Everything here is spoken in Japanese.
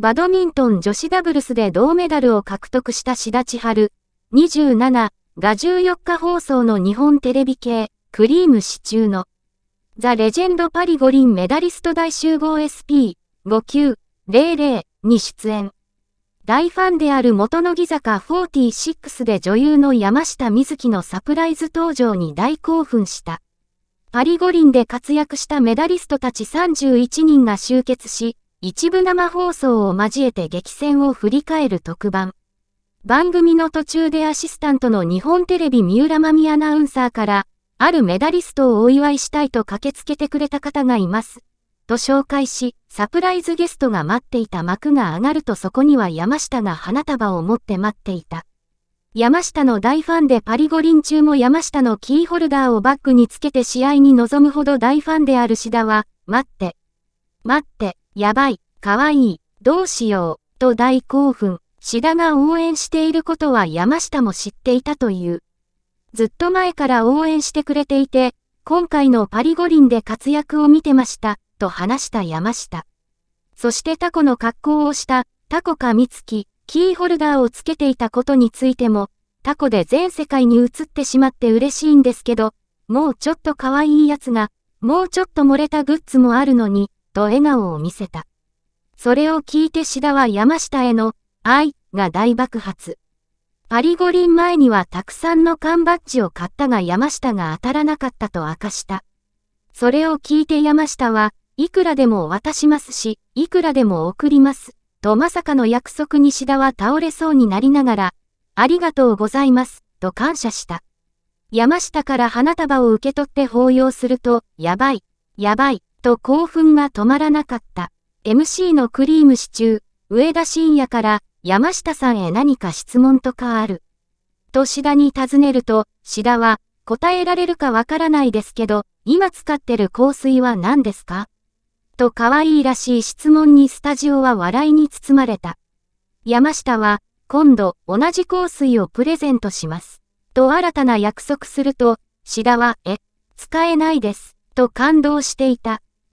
バドミントン女子ダブルスで銅メダルを獲得した志田千春、27が14日放送の日本テレビ系、クリームシチューの、ザ・レジェンド・パリ五輪メダリスト大集合 SP5900 に出演。大ファンである元乃木坂46で女優の山下美月のサプライズ登場に大興奮した。パリ五輪で活躍したメダリストたち31人が集結し、一部生放送を交えて激戦を振り返る特番。番組の途中でアシスタントの日本テレビ三浦真美アナウンサーから、あるメダリストをお祝いしたいと駆けつけてくれた方がいます。と紹介し、サプライズゲストが待っていた幕が上がるとそこには山下が花束を持って待っていた。山下の大ファンでパリ五輪中も山下のキーホルダーをバッグにつけて試合に臨むほど大ファンである志田は、待って、待って、やばい、かわいい、どうしよう、と大興奮。志田が応援していることは山下も知っていたという。ずっと前から応援してくれていて、今回のパリ五輪で活躍を見てました、と話した山下。そしてタコの格好をした、タコかみつき、キーホルダーをつけていたことについても、タコで全世界に映ってしまって嬉しいんですけど、もうちょっと可愛いやつが、もうちょっと漏れたグッズもあるのに、と笑顔を見せた。それを聞いて志田は山下への愛が大爆発。パリ五輪前にはたくさんの缶バッジを買ったが山下が当たらなかったと明かした。それを聞いて山下は、いくらでも渡しますし、いくらでも送ります、とまさかの約束に志田は倒れそうになりながら、ありがとうございます、と感謝した。山下から花束を受け取って抱擁すると、やばい、やばい、と興奮が止まらなかった。MC のクリームシチュー、上田晋也から山下さんへ何か質問とかある。と志田に尋ねると、志田は答えられるかわからないですけど、今使ってる香水は何ですかと可愛いらしい質問にスタジオは笑いに包まれた。山下は、今度同じ香水をプレゼントします。と新たな約束すると、志田は、え、使えないです。と感動していた。